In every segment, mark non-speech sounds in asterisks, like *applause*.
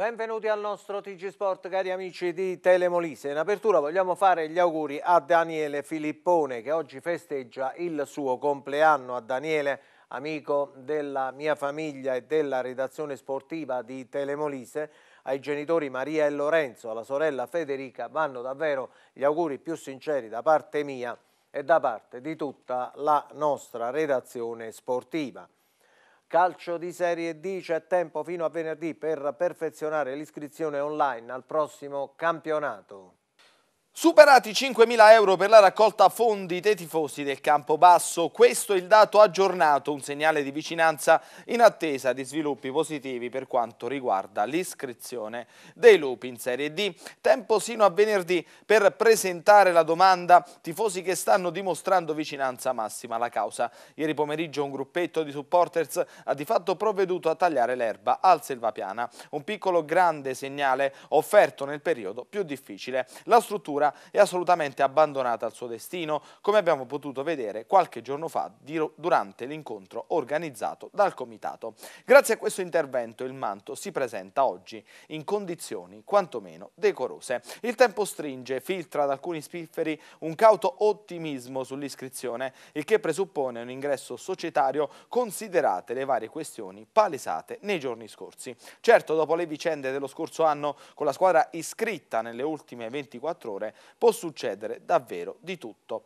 Benvenuti al nostro TG Sport, cari amici di Telemolise. In apertura vogliamo fare gli auguri a Daniele Filippone che oggi festeggia il suo compleanno. A Daniele, amico della mia famiglia e della redazione sportiva di Telemolise, ai genitori Maria e Lorenzo, alla sorella Federica, vanno davvero gli auguri più sinceri da parte mia e da parte di tutta la nostra redazione sportiva. Calcio di Serie D, c'è tempo fino a venerdì per perfezionare l'iscrizione online al prossimo campionato. Superati 5.000 euro per la raccolta fondi dei tifosi del campo basso, questo è il dato aggiornato, un segnale di vicinanza in attesa di sviluppi positivi per quanto riguarda l'iscrizione dei lupi in Serie D. Tempo sino a venerdì per presentare la domanda, tifosi che stanno dimostrando vicinanza massima alla causa. Ieri pomeriggio un gruppetto di supporters ha di fatto provveduto a tagliare l'erba al Selvapiana, un piccolo grande segnale offerto nel periodo più difficile. La struttura natura è assolutamente abbandonata al suo destino, come abbiamo potuto vedere qualche giorno fa durante l'incontro organizzato dal Comitato. Grazie a questo intervento il manto si presenta oggi in condizioni quantomeno decorose. Il tempo stringe, filtra ad alcuni spifferi un cauto ottimismo sull'iscrizione, il che presuppone un ingresso societario considerate le varie questioni palesate nei giorni scorsi. Certo, dopo le vicende dello scorso anno, con la squadra iscritta nelle ultime 24 ore, Può succedere davvero di tutto.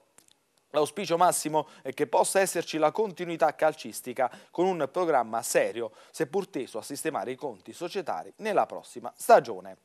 L'auspicio massimo è che possa esserci la continuità calcistica con un programma serio, seppur teso a sistemare i conti societari nella prossima stagione.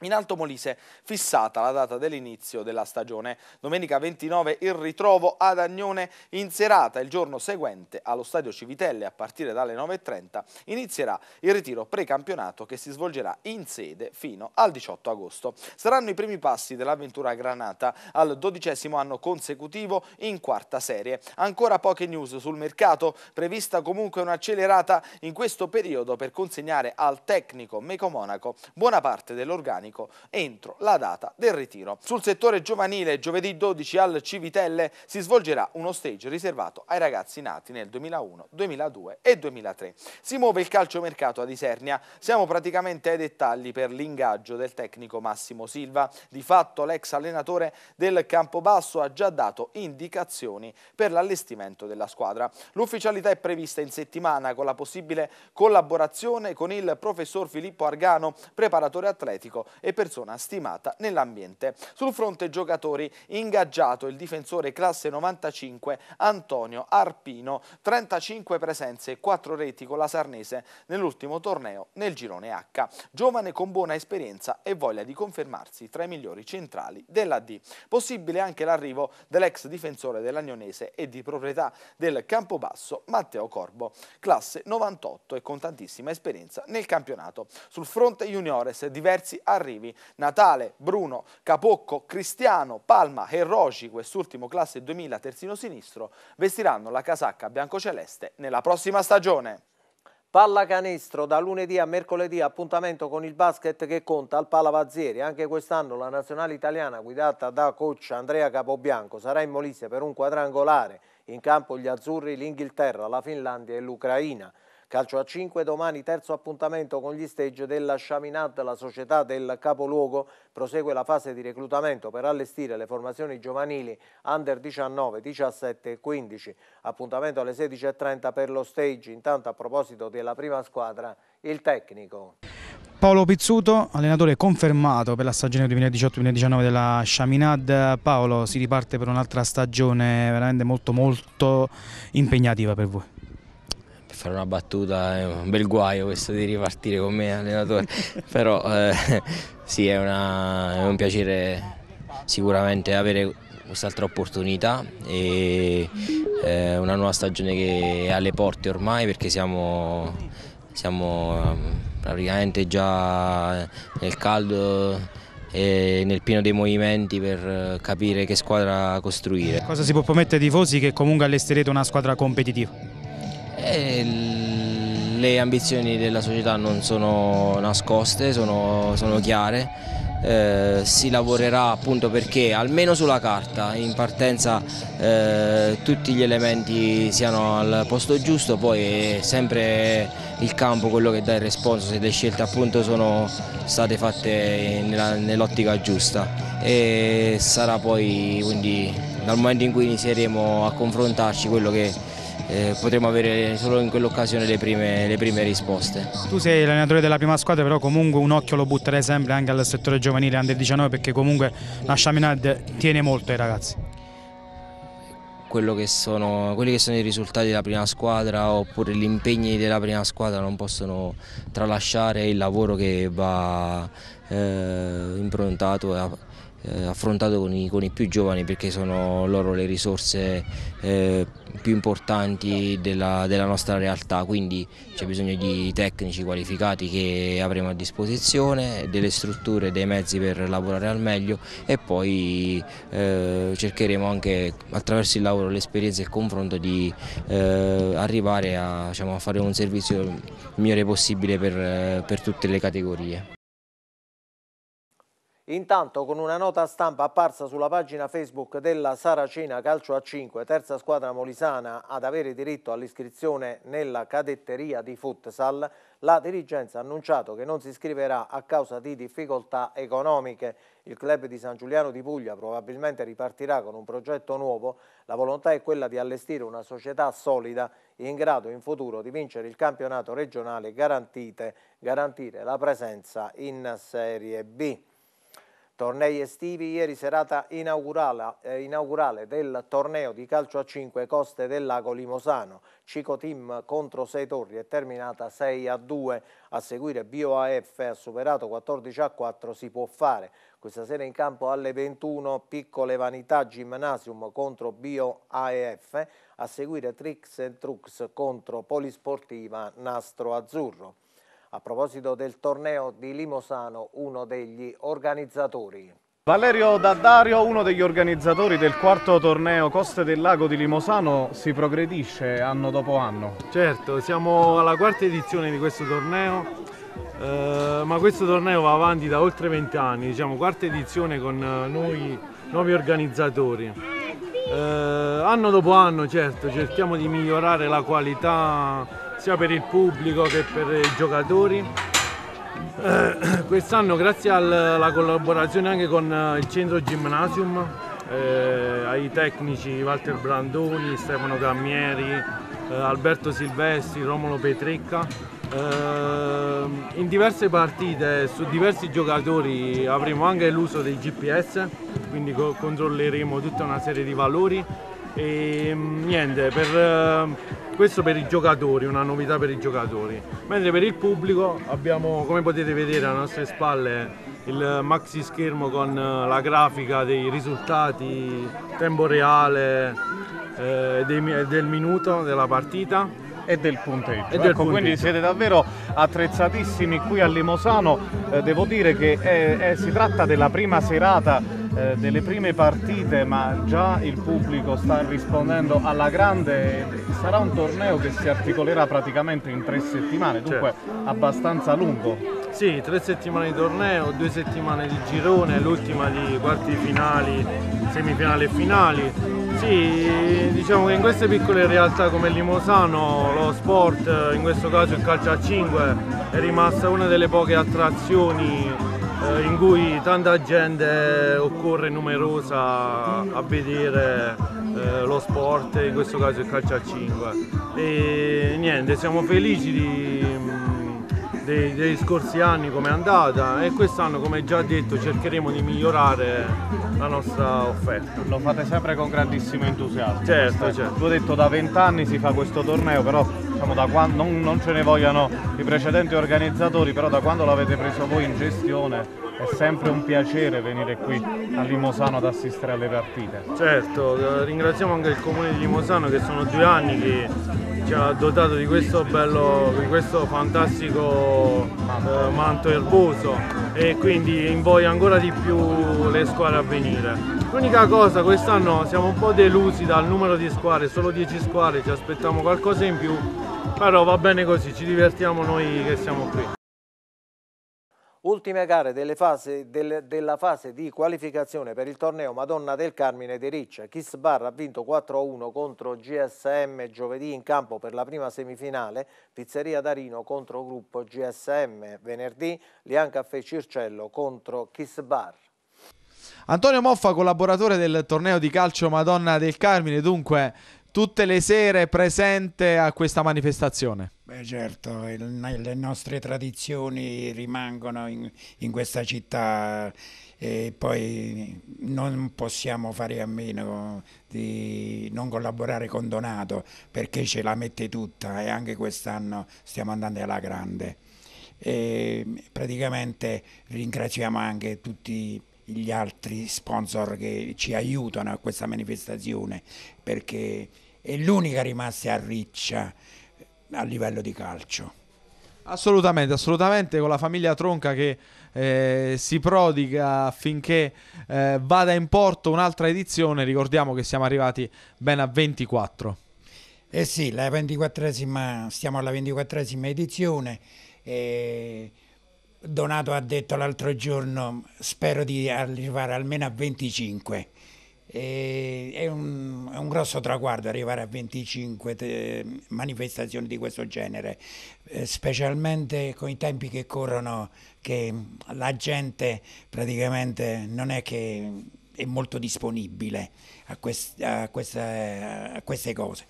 In Alto Molise fissata la data dell'inizio della stagione. Domenica 29 il ritrovo ad Agnone in serata. Il giorno seguente allo Stadio Civitelle a partire dalle 9.30 inizierà il ritiro precampionato che si svolgerà in sede fino al 18 agosto. Saranno i primi passi dell'avventura Granata al dodicesimo anno consecutivo in quarta serie. Ancora poche news sul mercato, prevista comunque un'accelerata in questo periodo per consegnare al tecnico Meco Monaco buona parte dell'organico organico entro la data del ritiro. Sul settore giovanile, giovedì 12 al Civitelle si svolgerà uno stage riservato ai ragazzi nati nel 2001, 2002 e 2003. Si muove il calciomercato ad Isernia. Siamo praticamente ai dettagli per l'ingaggio del tecnico Massimo Silva. Di fatto l'ex allenatore del Campobasso ha già dato indicazioni per l'allestimento della squadra. L'ufficialità è prevista in settimana con la possibile collaborazione con il professor Filippo Argano, preparatore atletico e persona stimata nell'ambiente. Sul fronte giocatori ingaggiato il difensore classe 95 Antonio Arpino, 35 presenze e 4 reti con la Sarnese nell'ultimo torneo nel girone H. Giovane con buona esperienza e voglia di confermarsi tra i migliori centrali della D. Possibile anche l'arrivo dell'ex difensore dell'Agnonese e di proprietà del Campobasso Matteo Corbo, classe 98 e con tantissima esperienza nel campionato. Sul fronte juniores diversi arrivi arrivi Natale, Bruno, Capocco, Cristiano, Palma e Rogi, quest'ultimo classe 2000 terzino sinistro, vestiranno la casacca biancoceleste nella prossima stagione. Pallacanestro da lunedì a mercoledì appuntamento con il basket che conta al Palavazzieri. Anche quest'anno la nazionale italiana guidata da coach Andrea Capobianco sarà in Molise per un quadrangolare. In campo gli azzurri, l'Inghilterra, la Finlandia e l'Ucraina. Calcio a 5 domani terzo appuntamento con gli stage della Chaminade, la società del capoluogo. Prosegue la fase di reclutamento per allestire le formazioni giovanili under 19, 17 e 15. Appuntamento alle 16.30 per lo stage. Intanto a proposito della prima squadra, il tecnico. Paolo Pizzuto, allenatore confermato per la stagione 2018-2019 della Chaminade. Paolo, si riparte per un'altra stagione veramente molto molto impegnativa per voi fare una battuta è un bel guaio questo di ripartire con me allenatore, *laughs* però eh, sì è, una, è, un piacere sicuramente avere quest'altra opportunità e eh, una nuova stagione che è alle porte ormai perché siamo, siamo ehm, praticamente già nel caldo e nel pieno dei movimenti per capire che squadra costruire. Cosa si può promettere ai tifosi che comunque allesterete una squadra competitiva? Eh, le ambizioni della società non sono nascoste, sono, sono chiare. Eh, si lavorerà appunto perché almeno sulla carta in partenza eh, tutti gli elementi siano al posto giusto, poi è sempre il campo quello che dà il responso se le scelte appunto sono state fatte nell'ottica giusta e sarà poi quindi dal momento in cui inizieremo a confrontarci quello che eh, potremo avere solo in quell'occasione le, le prime, risposte. Tu sei l'allenatore della prima squadra però comunque un occhio lo butterei sempre anche al settore giovanile under 19 perché comunque la Chaminade tiene molto ai ragazzi. Che sono, quelli che sono i risultati della prima squadra oppure gli impegni della prima squadra non possono tralasciare il lavoro che va eh, improntato eh, affrontato con i, con i, più giovani perché sono loro le risorse eh, più importanti della, della, nostra realtà, quindi c'è bisogno di tecnici qualificati che avremo a disposizione, delle strutture, dei mezzi per lavorare al meglio e poi eh, cercheremo anche attraverso il lavoro, l'esperienza e il confronto di eh, arrivare a, diciamo, a, fare un servizio il migliore possibile per, per tutte le categorie. Intanto con una nota stampa apparsa sulla pagina Facebook della Saracena Calcio a 5, terza squadra molisana ad avere diritto all'iscrizione nella cadetteria di futsal, la dirigenza ha annunciato che non si iscriverà a causa di difficoltà economiche. Il club di San Giuliano di Puglia probabilmente ripartirà con un progetto nuovo. La volontà è quella di allestire una società solida in grado in futuro di vincere il campionato regionale garantite, garantire la presenza in Serie B. Tornei estivi, ieri serata inaugurale, eh, inaugurale, del torneo di calcio a 5 Coste del Lago Limosano. Cico Team contro 6 Torri è terminata 6 a 2. A seguire BioAF ha superato 14 a 4, si può fare. Questa sera in campo alle 21 Piccole Vanità Gymnasium contro BioAF. A seguire Trix Trucks contro Polisportiva Nastro Azzurro a proposito del torneo di Limosano, uno degli organizzatori. Valerio Daddario, uno degli organizzatori del quarto torneo Coste del Lago di Limosano, si progredisce anno dopo anno. Certo, siamo alla quarta edizione di questo torneo, eh, ma questo torneo va avanti da oltre vent'anni, diciamo quarta edizione con eh, noi nuovi organizzatori. Eh, anno dopo anno certo cerchiamo di migliorare la qualità sia per il pubblico che per i giocatori. Eh, Quest'anno grazie alla collaborazione anche con eh, il centro gymnasium, eh, ai tecnici Walter Brandoni, Stefano Cammieri, eh, Alberto Silvestri, Romolo Petrecca, eh, in diverse partite su diversi giocatori avremo anche l'uso dei GPS, quindi controlleremo tutta una serie di valori e ehm, niente per, eh, questo per i giocatori una novità per i giocatori mentre per il pubblico abbiamo come potete vedere alle nostre spalle il maxi schermo con eh, la grafica dei risultati tempo reale eh, del minuto della partita e del punteggio. E del ecco, punteggio. Quindi siete davvero attrezzatissimi qui a Limosano, eh, devo dire che è, eh, è, eh, si tratta della prima serata eh, delle prime partite ma già il pubblico sta rispondendo alla grande sarà un torneo che si articolerà praticamente in tre settimane dunque certo. abbastanza lungo sì tre settimane di torneo due settimane di girone l'ultima di quarti finali semifinali e finali sì, diciamo che in queste piccole realtà come Limosano lo sport, in questo caso il calcio a 5, è rimasta una delle poche attrazioni eh, in cui tanta gente occorre numerosa a vedere eh, lo sport, in questo caso il calcio a 5. E niente, siamo felici di dei, degli scorsi anni come è andata e quest'anno come già detto cercheremo di migliorare la nostra offerta. Lo fate sempre con grandissimo entusiasmo. Certo, certo. Tu hai detto da vent'anni si fa questo torneo però diciamo, da quando, non, non ce ne vogliano i precedenti organizzatori, però da quando l'avete preso voi in gestione è sempre un piacere venire qui a Limosano ad assistere alle partite. Certo, ringraziamo anche il comune di Limosano che sono due anni che ci ha dotato di questo, bello, di questo fantastico eh, manto erboso e quindi invoglia ancora di più le squadre a venire. L'unica cosa quest'anno siamo un po' delusi dal numero di squadre, solo 10 squadre, ci aspettiamo qualcosa in più però va bene così, ci divertiamo noi che siamo qui. Ultime gare delle fasi, del, della fase di qualificazione per il torneo Madonna del Carmine di Riccia. Kiss Bar ha vinto 4-1 contro GSM giovedì in campo per la prima semifinale, Pizzeria Darino contro gruppo GSM venerdì, Lian Caffè Circello contro Kiss Bar. Antonio Moffa, collaboratore del torneo di calcio Madonna del Carmine, dunque tutte le sere presente a questa manifestazione? Beh certo, il, le nostre tradizioni rimangono in, in questa città e poi non possiamo fare a meno di non collaborare con Donato perché ce la mette tutta e anche quest'anno stiamo andando alla grande. E praticamente ringraziamo anche tutti gli altri sponsor che ci aiutano a questa manifestazione perché e l'unica rimasta a riccia a livello di calcio. Assolutamente, assolutamente, con la famiglia Tronca che eh, si prodiga affinché eh, vada in porto un'altra edizione, ricordiamo che siamo arrivati ben a 24. Eh sì, la 24esima, stiamo alla 24esima edizione. E Donato ha detto l'altro giorno, spero di arrivare almeno a 25. E, è, un, è, un, grosso traguardo arrivare a 25 te, eh, manifestazioni di questo genere, eh, specialmente con i tempi che corrono, che la gente praticamente non è che è molto disponibile a, quest, a, questa, a queste cose.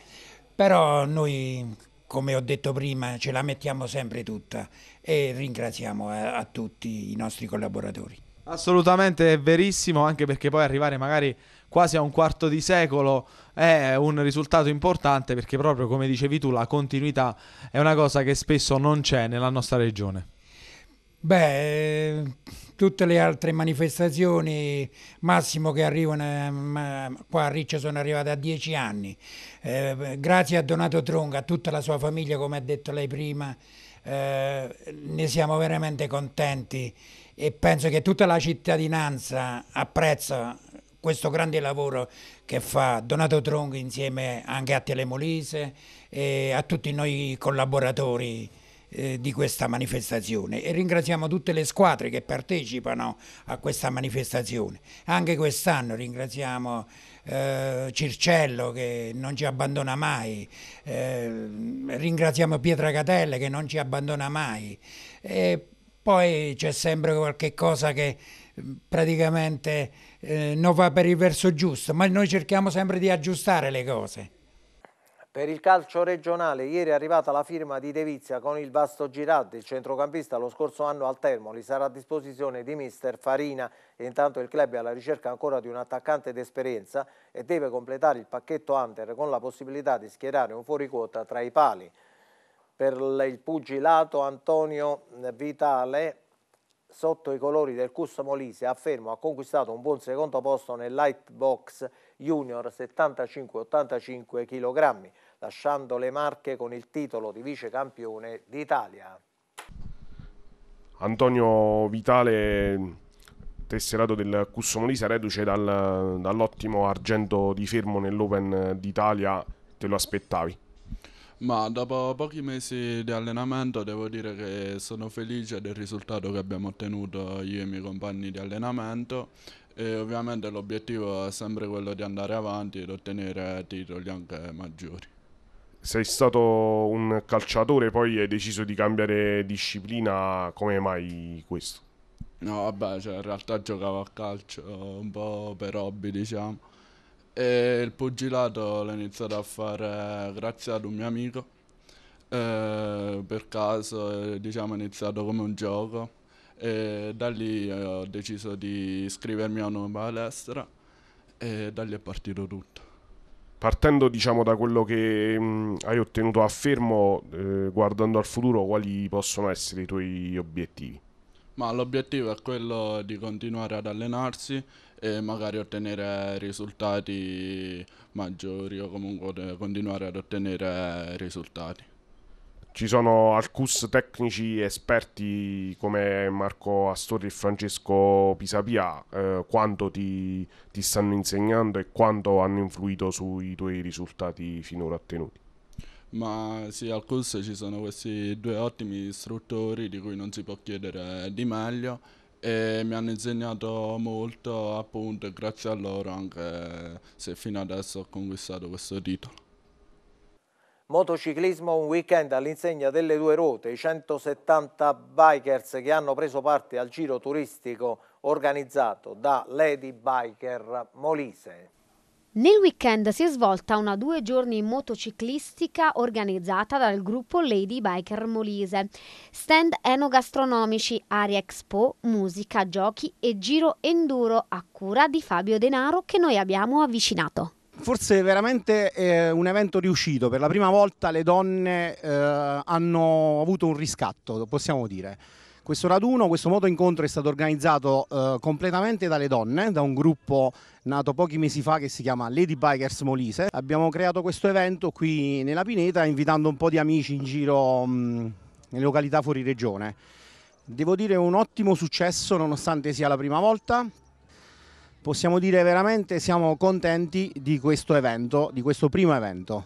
Però noi, come ho detto prima, ce la mettiamo sempre tutta e ringraziamo a, eh, a tutti i nostri collaboratori. Assolutamente è verissimo, anche perché poi arrivare magari quasi a un quarto di secolo è un risultato importante perché proprio come dicevi tu la continuità è una cosa che spesso non c'è nella nostra regione. Beh, tutte le altre manifestazioni, massimo che arrivano qua a Riccio sono arrivate a dieci anni. Eh, grazie a Donato Tronga, a tutta la sua famiglia, come ha detto lei prima, eh, ne siamo veramente contenti e penso che tutta la cittadinanza apprezza questo grande lavoro che fa Donato Tronchi insieme anche a Telemolise e a tutti noi collaboratori eh, di questa manifestazione e ringraziamo tutte le squadre che partecipano a questa manifestazione. Anche quest'anno ringraziamo eh, Circello che non ci abbandona mai, eh, ringraziamo Pietra Catelle che non ci abbandona mai e poi c'è sempre qualche cosa che praticamente eh, non va per il verso giusto, ma noi cerchiamo sempre di aggiustare le cose. Per il calcio regionale ieri è arrivata la firma di Devizia con il vasto Girardi, il centrocampista lo scorso anno al Termoli sarà a disposizione di mister Farina intanto il club è alla ricerca ancora di un attaccante d'esperienza e deve completare il pacchetto Hunter con la possibilità di schierare un fuoriquota tra i pali. Per il pugilato Antonio Vitale sotto i colori del Custo Molise, affermo ha conquistato un buon secondo posto nel light box junior 75-85 kg, lasciando le Marche con il titolo di vice campione d'Italia. Antonio Vitale tesserato del Cusso Molise reduce dal, dall'ottimo argento di fermo nell'Open d'Italia, te lo aspettavi? Ma dopo pochi mesi di allenamento devo dire che sono felice del risultato che abbiamo ottenuto io e i miei compagni di allenamento e ovviamente l'obiettivo è sempre quello di andare avanti ed ottenere titoli anche maggiori. Sei stato un calciatore, poi hai deciso di cambiare disciplina, come mai questo? No, vabbè, cioè, in realtà giocavo a calcio un po' per hobby, diciamo e il pugilato l'ho iniziato a fare eh, grazie ad un mio amico. Eh, per caso, eh, diciamo, è iniziato come un gioco. E da lì eh, ho deciso di iscrivermi a una palestra e da lì è partito tutto partendo diciamo, da quello che mh, mm, hai ottenuto a fermo eh, guardando al futuro quali possono essere i tuoi obiettivi ma l'obiettivo è quello di continuare ad allenarsi e magari ottenere risultati maggiori o comunque continuare ad ottenere risultati. Ci sono alcus tecnici esperti come Marco Astori e Francesco Pisapia, eh, quanto ti, ti stanno insegnando e quanto hanno influito sui tuoi risultati finora ottenuti? ma sì, al CUS ci sono questi due ottimi istruttori di cui non si può chiedere eh, di meglio e mi hanno insegnato molto appunto e grazie a loro anche se fino adesso ho conquistato questo titolo. Motociclismo un weekend all'insegna delle due ruote, i 170 bikers che hanno preso parte al giro turistico organizzato da Lady Biker Molise. Nel weekend si è svolta una due giorni motociclistica organizzata dal gruppo Lady Biker Molise. Stand enogastronomici, aria expo, musica, giochi e giro enduro a cura di Fabio Denaro che noi abbiamo avvicinato. Forse veramente eh, un evento riuscito, per la prima volta le donne eh, hanno avuto un riscatto, possiamo dire. Questo raduno, questo moto incontro è stato organizzato eh, completamente dalle donne, da un gruppo nato pochi mesi fa che si chiama Lady Bikers Molise. Abbiamo creato questo evento qui nella Pineta invitando un po' di amici in giro mh, mm, nelle località fuori regione. Devo dire un ottimo successo nonostante sia la prima volta. Possiamo dire veramente siamo contenti di questo evento, di questo primo evento.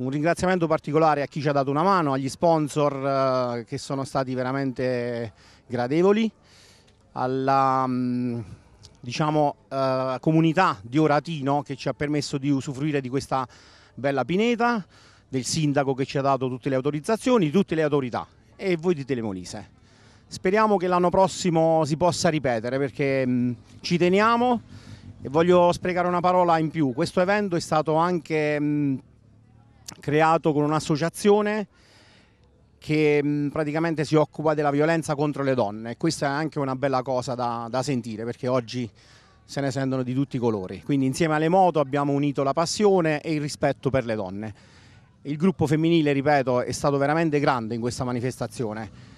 Un ringraziamento particolare a chi ci ha dato una mano, agli sponsor eh, che sono stati veramente gradevoli, alla mm, diciamo, eh, comunità di Oratino che ci ha permesso di usufruire di questa bella pineta, del sindaco che ci ha dato tutte le autorizzazioni, tutte le autorità e voi di Telemonise. Speriamo che l'anno prossimo si possa ripetere perché mm, ci teniamo e voglio sprecare una parola in più. Questo evento è stato anche mm, creato con un'associazione che mm, praticamente si occupa della violenza contro le donne. Questa è anche una bella cosa da, da sentire perché oggi se ne sentono di tutti i colori. Quindi insieme alle moto abbiamo unito la passione e il rispetto per le donne. Il gruppo femminile, ripeto, è stato veramente grande in questa manifestazione.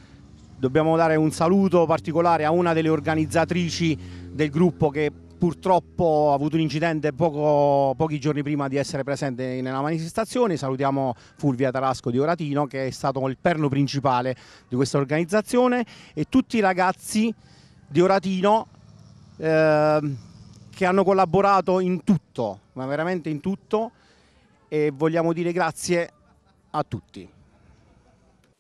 Dobbiamo dare un saluto particolare a una delle organizzatrici del gruppo che purtroppo ha avuto un incidente poco, pochi giorni prima di essere presente nella manifestazione. Salutiamo Fulvia Tarasco di Oratino che è stato il perno principale di questa organizzazione e tutti i ragazzi di Oratino eh, che hanno collaborato in tutto, ma veramente in tutto e vogliamo dire grazie a tutti.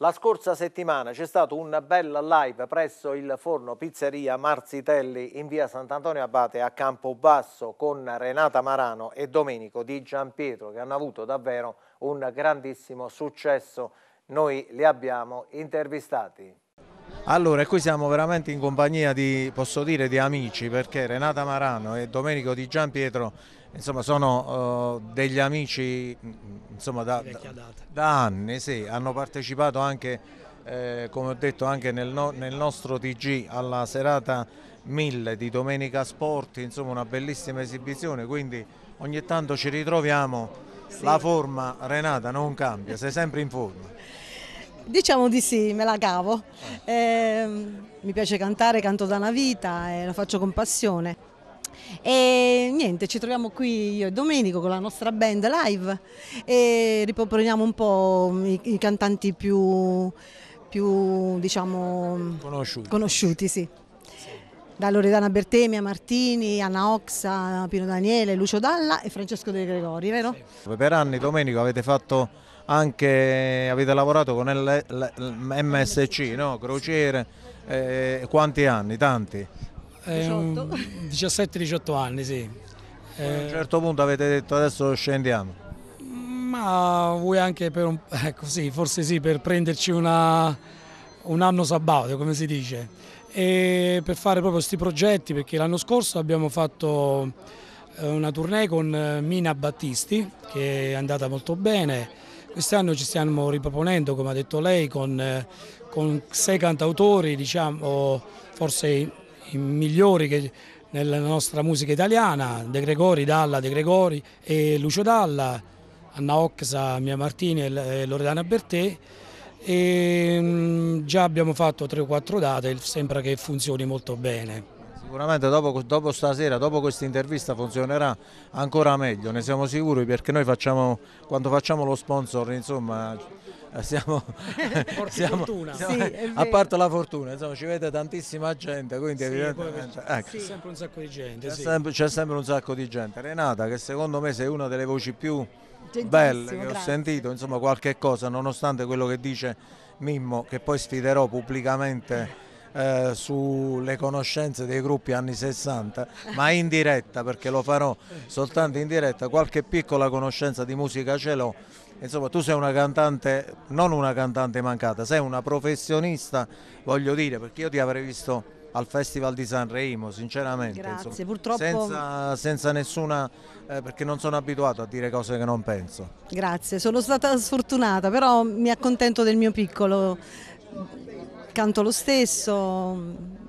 La scorsa settimana c'è stato un bel live presso il forno pizzeria Marzitelli in via Sant'Antonio Abate a Campobasso con Renata Marano e Domenico Di Giampietro che hanno avuto davvero un grandissimo successo. Noi li abbiamo intervistati. Allora, qui siamo veramente in compagnia di, posso dire, di amici, perché Renata Marano e Domenico Di Giampietro insomma, sono uh, degli amici mm, insomma, da, da, da, anni, sì, hanno partecipato anche, eh, come ho detto, anche nel, no, nel, nostro TG alla serata 1000 di Domenica Sport, insomma una bellissima esibizione, quindi ogni tanto ci ritroviamo, sì. la forma Renata non cambia, sei sempre in forma. Diciamo di sì, me la cavo. Eh, mi piace cantare, canto da una vita e lo faccio con passione. E niente, ci troviamo qui io e Domenico con la nostra band live e riproponiamo un po' i, i cantanti più, più diciamo, conosciuti. conosciuti sì. Da Loredana Bertemia, Martini, Anna Oxa, Pino Daniele, Lucio Dalla e Francesco De Gregori, vero? Sì. Per anni, Domenico, avete fatto anche avete lavorato con l'MSC, no? Crociere, eh, quanti anni? Tanti? 17-18 eh, anni, sì. A un eh, certo punto avete detto adesso scendiamo. Ma vuoi anche per un... *laughs* ecco sì, forse sì, per prenderci una, un anno sabato, come si dice, e per fare proprio questi progetti, perché l'anno scorso abbiamo fatto eh, una tournée con Mina Battisti, che è andata molto bene, Quest'anno ci stiamo riproponendo, come ha detto lei, con, eh, con sei cantautori, diciamo, forse i, i migliori che, nella nostra musica italiana, De Gregori, Dalla, De Gregori e Lucio Dalla, Anna Oxa, Mia Martini e Loredana Bertè. E, ehm, già abbiamo fatto tre o quattro date, sembra che funzioni molto bene. Sicuramente dopo, dopo stasera, dopo questa intervista funzionerà ancora meglio, ne siamo sicuri perché noi facciamo, quando facciamo lo sponsor insomma eh, siamo, *laughs* *laughs* siamo, siamo sì, a parte la fortuna, insomma, ci vede tantissima gente, quindi sì, evidentemente eh, ecco. c'è sempre un sacco di gente. C'è, sì. sempre, sempre, un sacco di gente. Renata, che secondo me sei una delle voci più belle che ho sentito, insomma, qualche cosa, nonostante quello che dice Mimmo, che poi sfiderò pubblicamente eh, sulle conoscenze dei gruppi anni 60, ma in diretta perché lo farò soltanto in diretta, qualche piccola conoscenza di musica ce l'ho. Insomma, tu sei una cantante, non una cantante mancata, sei una professionista, voglio dire, perché io ti avrei visto al Festival di Sanremo, sinceramente. Grazie, insomma, purtroppo... Senza, senza nessuna... Eh, perché non sono abituato a dire cose che non penso. Grazie, sono stata sfortunata, però mi accontento del mio piccolo canto lo stesso,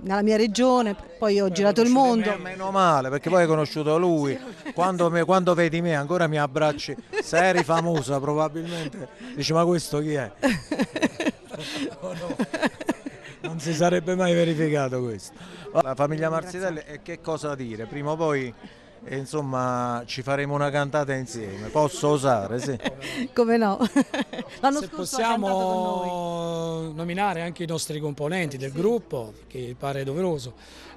nella mia regione, poi ho girato il mondo. Me, meno male, perché poi hai conosciuto lui, quando, me, quando vedi me ancora mi abbracci, se eri famosa probabilmente dici ma questo chi è? *laughs* oh no. Non si sarebbe mai verificato questo. La famiglia Marzitelli, che cosa dire? Prima o poi e insomma ci faremo una cantata insieme, posso osare, sì. *laughs* Come no? *laughs* L'anno Se scorso possiamo nominare anche i nostri componenti del sì. gruppo, che pare doveroso.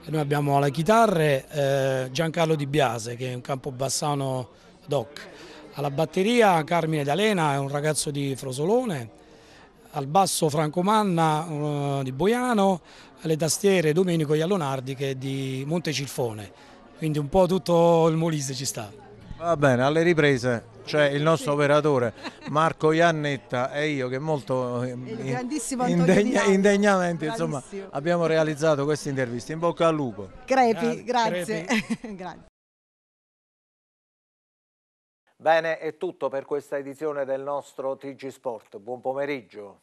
Noi abbiamo alla chitarra eh, Giancarlo Di Biase, che è un campobassano doc. Alla batteria Carmine D'Alena, è un ragazzo di Frosolone. Al basso Franco Manna eh, di Boiano, alle tastiere Domenico Iallonardi che è di Montecilfone quindi un po' tutto il Molise ci sta. Va bene, alle riprese c'è il nostro operatore *laughs* Marco Iannetta e io che molto eh, indegna, indegnamente insomma, abbiamo realizzato questa intervista. In bocca al lupo. Crepi, grazie. grazie. *laughs* Bene, è tutto per questa edizione del nostro TG Sport. Buon pomeriggio.